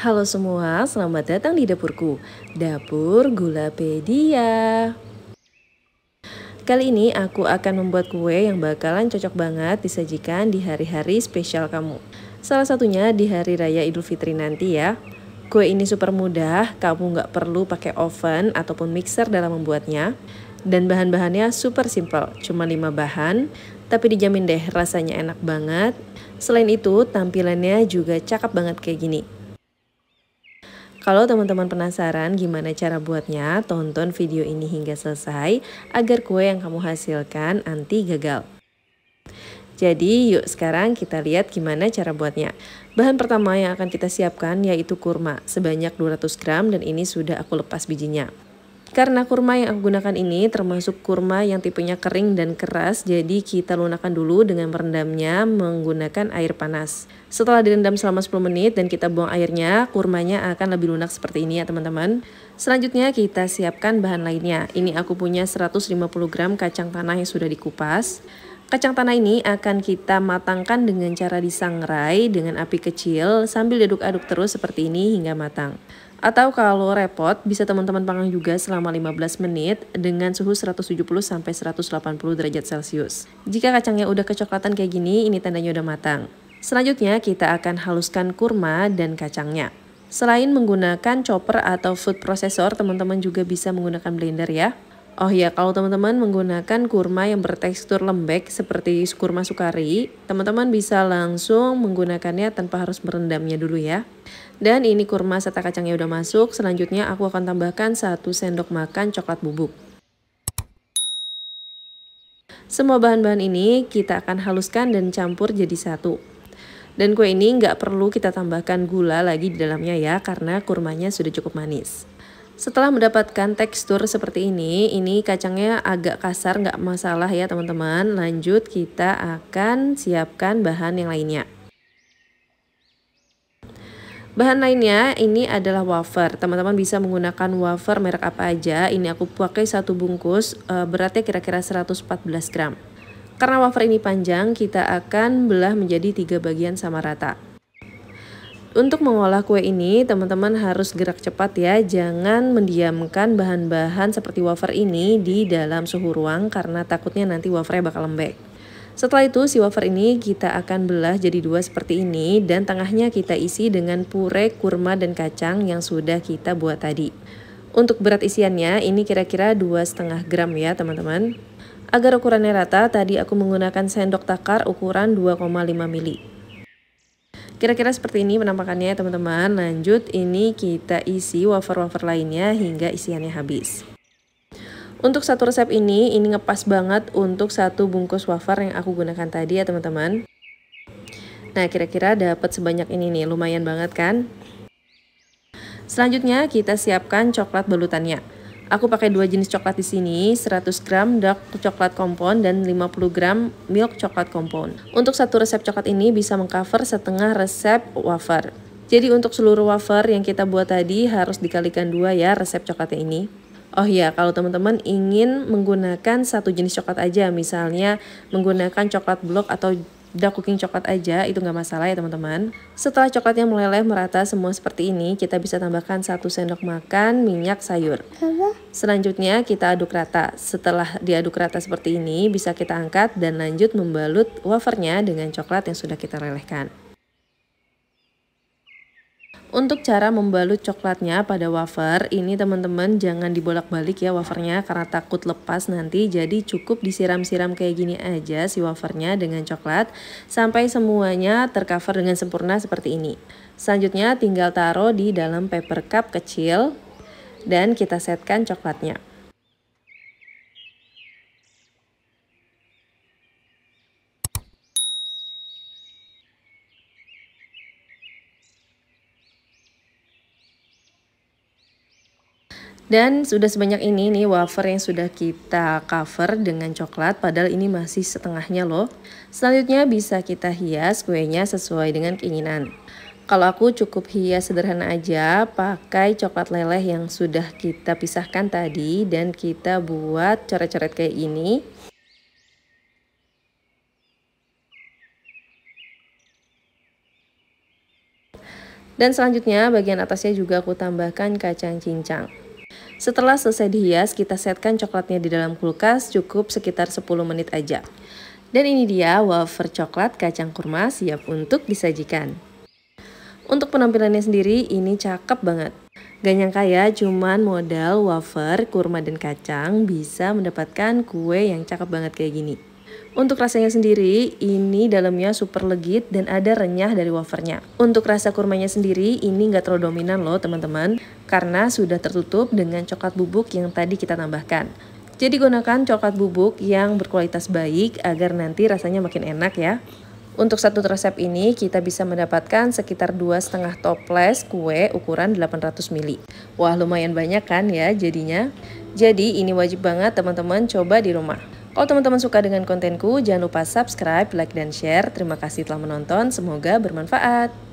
Halo semua, selamat datang di dapurku, dapur Gula Gulapedia. Kali ini aku akan membuat kue yang bakalan cocok banget disajikan di hari-hari spesial kamu. Salah satunya di hari raya Idul Fitri nanti ya. Kue ini super mudah, kamu nggak perlu pakai oven ataupun mixer dalam membuatnya. Dan bahan-bahannya super simple, cuma 5 bahan, tapi dijamin deh rasanya enak banget. Selain itu, tampilannya juga cakep banget kayak gini. Kalau teman-teman penasaran gimana cara buatnya, tonton video ini hingga selesai agar kue yang kamu hasilkan anti gagal. Jadi yuk sekarang kita lihat gimana cara buatnya. Bahan pertama yang akan kita siapkan yaitu kurma sebanyak 200 gram dan ini sudah aku lepas bijinya. Karena kurma yang aku gunakan ini termasuk kurma yang tipenya kering dan keras, jadi kita lunakan dulu dengan merendamnya menggunakan air panas. Setelah direndam selama 10 menit dan kita buang airnya, kurmanya akan lebih lunak seperti ini ya teman-teman. Selanjutnya kita siapkan bahan lainnya. Ini aku punya 150 gram kacang tanah yang sudah dikupas. Kacang tanah ini akan kita matangkan dengan cara disangrai dengan api kecil sambil diaduk-aduk terus seperti ini hingga matang. Atau kalau repot, bisa teman-teman panggang juga selama 15 menit dengan suhu 170 sampai 180 derajat Celcius. Jika kacangnya udah kecoklatan kayak gini, ini tandanya udah matang. Selanjutnya kita akan haluskan kurma dan kacangnya. Selain menggunakan chopper atau food processor, teman-teman juga bisa menggunakan blender ya. Oh ya, kalau teman-teman menggunakan kurma yang bertekstur lembek seperti kurma sukari, teman-teman bisa langsung menggunakannya tanpa harus merendamnya dulu ya. Dan ini kurma serta kacangnya udah masuk, selanjutnya aku akan tambahkan 1 sendok makan coklat bubuk. Semua bahan-bahan ini kita akan haluskan dan campur jadi satu. Dan kue ini nggak perlu kita tambahkan gula lagi di dalamnya ya, karena kurmanya sudah cukup manis. Setelah mendapatkan tekstur seperti ini, ini kacangnya agak kasar nggak masalah ya teman-teman. Lanjut kita akan siapkan bahan yang lainnya. Bahan lainnya ini adalah wafer. Teman-teman bisa menggunakan wafer merek apa aja. Ini aku pakai satu bungkus, eh, beratnya kira-kira 114 gram. Karena wafer ini panjang, kita akan belah menjadi tiga bagian sama rata. Untuk mengolah kue ini, teman-teman harus gerak cepat ya. Jangan mendiamkan bahan-bahan seperti wafer ini di dalam suhu ruang karena takutnya nanti wafernya bakal lembek. Setelah itu si wafer ini kita akan belah jadi dua seperti ini dan tengahnya kita isi dengan pure kurma dan kacang yang sudah kita buat tadi. Untuk berat isiannya ini kira-kira 2,5 gram ya teman-teman. Agar ukurannya rata, tadi aku menggunakan sendok takar ukuran 2,5 mili. Kira-kira seperti ini penampakannya teman-teman. Lanjut ini kita isi wafer-wafer lainnya hingga isiannya habis. Untuk satu resep ini, ini ngepas banget untuk satu bungkus wafer yang aku gunakan tadi ya teman-teman. Nah kira-kira dapat sebanyak ini nih, lumayan banget kan? Selanjutnya kita siapkan coklat balutannya. Aku pakai dua jenis coklat di sini, 100 gram dark coklat kompon dan 50 gram milk coklat kompon. Untuk satu resep coklat ini bisa mengcover setengah resep wafer. Jadi untuk seluruh wafer yang kita buat tadi harus dikalikan dua ya resep coklatnya ini. Oh iya, kalau teman-teman ingin menggunakan satu jenis coklat aja, misalnya menggunakan coklat blok atau dark cooking coklat aja, itu nggak masalah ya teman-teman. Setelah coklatnya meleleh merata semua seperti ini, kita bisa tambahkan satu sendok makan minyak sayur. Selanjutnya kita aduk rata. Setelah diaduk rata seperti ini, bisa kita angkat dan lanjut membalut wafernya dengan coklat yang sudah kita lelehkan. Untuk cara membalut coklatnya pada wafer, ini teman-teman jangan dibolak-balik ya wafernya karena takut lepas nanti. Jadi cukup disiram-siram kayak gini aja si wafernya dengan coklat sampai semuanya tercover dengan sempurna seperti ini. Selanjutnya tinggal taruh di dalam paper cup kecil dan kita setkan coklatnya. Dan sudah sebanyak ini nih wafer yang sudah kita cover dengan coklat padahal ini masih setengahnya loh. Selanjutnya bisa kita hias kuenya sesuai dengan keinginan. Kalau aku cukup hias sederhana aja, pakai coklat leleh yang sudah kita pisahkan tadi dan kita buat coret-coret kayak ini. Dan selanjutnya bagian atasnya juga aku tambahkan kacang cincang. Setelah selesai dihias, kita setkan coklatnya di dalam kulkas cukup sekitar 10 menit aja. Dan ini dia wafer coklat kacang kurma siap untuk disajikan. Untuk penampilannya sendiri ini cakep banget. Gak nyangka ya, cuman modal wafer, kurma, dan kacang bisa mendapatkan kue yang cakep banget kayak gini. Untuk rasanya sendiri, ini dalamnya super legit dan ada renyah dari wafernya. Untuk rasa kurmanya sendiri, ini nggak terlalu dominan loh teman-teman, karena sudah tertutup dengan coklat bubuk yang tadi kita tambahkan. Jadi gunakan coklat bubuk yang berkualitas baik agar nanti rasanya makin enak ya. Untuk satu resep ini kita bisa mendapatkan sekitar dua toples kue ukuran 800 ml. Wah lumayan banyak kan ya jadinya. Jadi ini wajib banget teman-teman coba di rumah. Kalau oh, teman-teman suka dengan kontenku, jangan lupa subscribe, like, dan share. Terima kasih telah menonton, semoga bermanfaat.